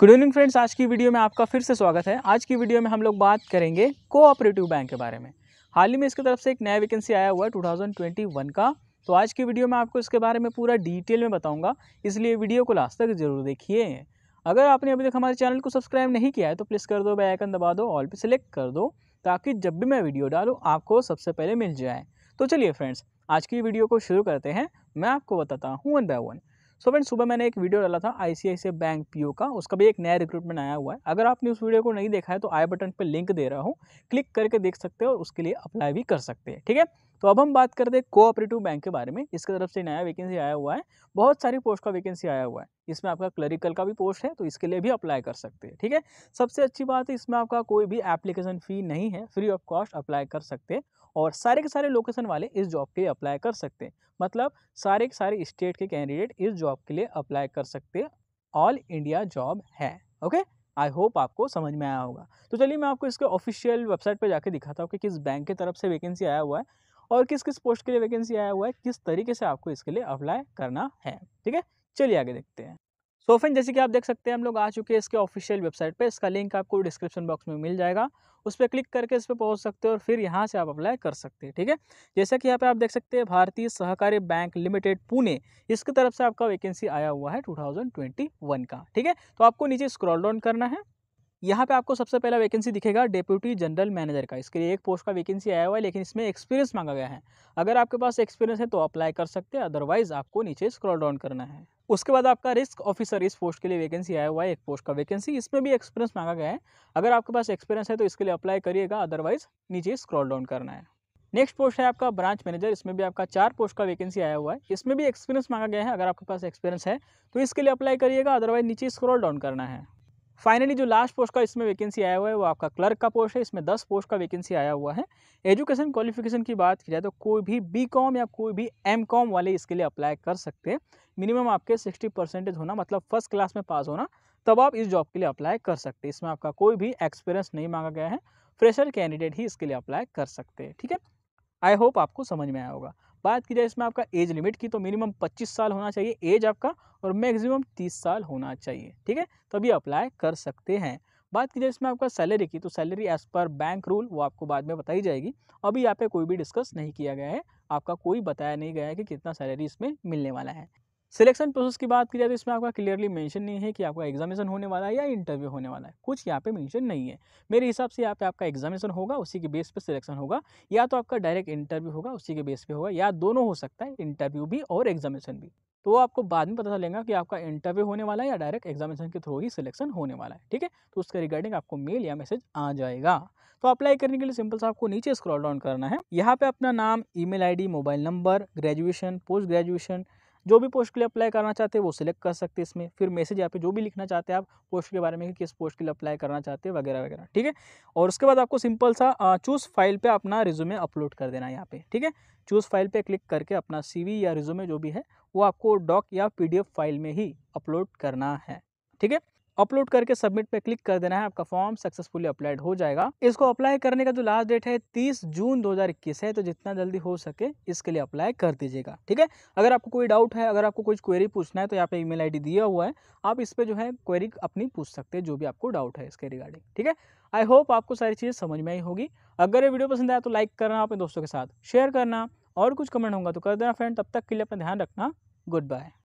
good evening friends आज की video में आपका फिर से स्वागत है आज की वीडियो में हम लोग बात करेंगे कोऑपरेटिव बैंक के बारे में हाल ही में इसकी तरफ से एक नया वैकेंसी आया हुआ है 2021 का तो आज की वीडियो में आपको इसके बारे में पूरा डिटेल में बताऊंगा इसलिए वीडियो को लास्ट तक जरूर देखिए अगर आपने अभी तक हमारे चैनल को सब्सक्राइब नहीं किया है तो प्लीज़ कर दो आइकन दबा दो ऑल पर सेलेक्ट कर दो ताकि जब भी मैं वीडियो डालूँ आपको सबसे पहले मिल जाए तो चलिए फ्रेंड्स आज की वीडियो को शुरू करते हैं मैं आपको बताता हूँ one by one so friend सुबह मैंने एक वीडियो डाला था आईसीआईसीआई बैंक पीओ का उसका भी एक नया रिक्रूटमेंट आया हुआ है अगर आपने उस वीडियो को नहीं देखा है तो आई बटन पर लिंक दे रहा हूँ क्लिक करके देख सकते हो और उसके लिए अप्लाई भी कर सकते हैं ठीक है तो अब हम बात करते हैं कोऑपरेटिव बैंक के बारे में इसके तरफ से नया वैकेंसी आया हुआ है बहुत सारी पोस्ट का वैकेंसी आया हुआ है इसमें आपका क्लरिकल का भी पोस्ट है तो इसके लिए भी अप्लाई कर सकते हैं ठीक है सबसे अच्छी बात है इसमें आपका कोई भी एप्लीकेशन फ़ी नहीं है फ्री ऑफ कॉस्ट अप्लाई कर सकते हैं और सारे के सारे लोकेशन वाले इस जॉब के लिए अप्लाई कर सकते हैं मतलब सारे के सारे स्टेट के कैंडिडेट इस जॉब के लिए अप्लाई कर सकते ऑल इंडिया जॉब है ओके आई होप आपको समझ में आया होगा तो चलिए मैं आपको इसके ऑफिशियल वेबसाइट पर जाकर दिखाता हूँ कि किस बैंक की तरफ से वैकेंसी आया हुआ है और किस किस पोस्ट के लिए वैकेंसी आया हुआ है किस तरीके से आपको इसके लिए अप्लाई करना है ठीक है चलिए आगे देखते हैं सो फ्रेंड जैसे कि आप देख सकते हैं हम लोग आ चुके हैं इसके ऑफिशियल वेबसाइट पे इसका लिंक आपको डिस्क्रिप्शन बॉक्स में मिल जाएगा उस पर क्लिक करके इस पर पहुंच सकते हो और फिर यहाँ से आप अप्लाई कर सकते हैं ठीक है जैसा कि यहाँ पे आप देख सकते हैं भारतीय सहकारी बैंक लिमिटेड पुणे इसकी तरफ से आपका वैकेंसी आया हुआ है 2021 का ठीक है तो आपको नीचे स्क्रॉल डाउन करना है यहाँ पे आपको सबसे पहला वैकेंसी दिखेगा डेप्यूटी जनरल मैनेजर का इसके लिए एक पोस्ट का वैकेंसी आया हुआ है लेकिन इसमें एक्सपीरियंस मांगा गया है अगर आपके पास एक्सपीरियंस है तो अप्लाई कर सकते हैं अदरवाइज आपको नीचे स्क्रॉल डाउन करना है उसके बाद आपका रिस्क ऑफिसर इस पोस्ट के लिए वैकेंसी आया हुआ है एक पोस्ट का वैकेंसी इसमें भी एक्सपीरियंस मांगा गया है अगर आपके पास एक्सपीरियंस है तो इसके लिए अप्लाई करिएगा अदरवाइज नीचे स्क्रॉल डाउन करना है नेक्स्ट पोस्ट है आपका ब्रांच मैनेजर इसमें भी आपका चार पोस्ट का वैकेंसी आया हुआ है इसमें भी एक्सपीरियंस मांगा गया है अगर आपके पास एक्सपीरियंस है तो इसके लिए अप्लाई करिएगा अदरवाइज नीचे स्क्रॉल डाउन करना है फाइनली जो लास्ट पोस्ट का इसमें वैकेंसी आया हुआ है वो आपका क्लर्क का पोस्ट है इसमें दस पोस्ट का वैकेंसी आया हुआ है एजुकेशन क्वालिफिकेशन की बात की जाए तो कोई भी बी कॉम या कोई भी एम कॉम वाले इसके लिए अप्लाई कर सकते हैं मिनिमम आपके सिक्सटी परसेंटेज होना मतलब फर्स्ट क्लास में पास होना तब आप इस जॉब के लिए अप्लाई कर सकते हैं इसमें आपका कोई भी एक्सपीरियंस नहीं मांगा गया है फ्रेशर कैंडिडेट ही इसके लिए अप्लाई कर सकते हैं ठीक है आई होप आपको समझ में आया होगा बात की जाए इसमें आपका एज लिमिट की तो मिनिमम 25 साल होना चाहिए एज आपका और मैक्सिमम 30 साल होना चाहिए ठीक है तो अभी अप्लाई कर सकते हैं बात की जाए इसमें आपका सैलरी की तो salary as per bank rule वो आपको बाद में बताई जाएगी अभी यहाँ पे कोई भी डिस्कस नहीं किया गया है आपका कोई बताया नहीं गया है कि कितना सैलरी इसमें मिलने वाला है सिलेक्शन प्रोसेस की बात की जाए तो इसमें आपका क्लियरली मेंशन नहीं है कि आपका एग्जामिनेशन होने वाला है या इंटरव्यू होने वाला है कुछ यहाँ पे मेंशन नहीं है मेरे हिसाब से यहाँ पे आपका एग्जामिनेशन होगा उसी के बेस पे सिलेक्शन होगा या तो आपका डायरेक्ट इंटरव्यू होगा उसी के बेस पे होगा या दोनों हो सकता है इंटरव्यू भी और एग्जामिनेशन भी तो आपको बाद में पता चलेगा कि आपका इंटरव्यू होने वाला है या डायरेक्ट एग्जामिनेशन के थ्रू ही सिलेक्शन होने वाला है ठीक है तो उसके रिगार्डिंग आपको मेल या मैसेज आ जाएगा तो अप्लाई करने के लिए सिंपल सा आपको नीचे स्क्रॉल डाउन करना है यहाँ पे अपना नाम email ID mobile number graduation post graduation जो भी पोस्ट के लिए अप्लाई करना चाहते हैं वो सिलेक्ट कर सकते हैं इसमें फिर मैसेज यहाँ पे जो भी लिखना चाहते हैं आप पोस्ट के बारे में कि किस पोस्ट के लिए अप्लाई करना चाहते हैं वगैरह वगैरह ठीक है और उसके बाद आपको सिंपल सा चूज़ फाइल पर अपना रिज्यूमे अपलोड कर देना है यहाँ पे ठीक है चूज़ फाइल पर क्लिक करके अपना सी या रिज्यूमे जो भी है वो आपको डॉक या पी फाइल में ही अपलोड करना है ठीक है अपलोड करके सबमिट पे क्लिक कर देना है आपका फॉर्म सक्सेसफुली अपलाइड हो जाएगा इसको अप्लाई करने का जो लास्ट डेट है तीस जून 2021 है तो जितना जल्दी हो सके इसके लिए अप्लाई कर दीजिएगा ठीक है अगर आपको कोई डाउट है अगर आपको कुछ क्वेरी पूछना है तो यहाँ पे ईमेल आईडी दिया हुआ है आप इस पर जो है क्वेरी अपनी पूछ सकते हैं जो भी आपको डाउट है इसके रिगार्डिंग ठीक है आई होप आपको सारी चीज़ समझ में आई होगी अगर ये वीडियो पसंद आया तो लाइक करना अपने दोस्तों के साथ शेयर करना और कुछ कमेंट होगा तो कर देना फ्रेंड तब तक के लिए अपना ध्यान रखना गुड बाय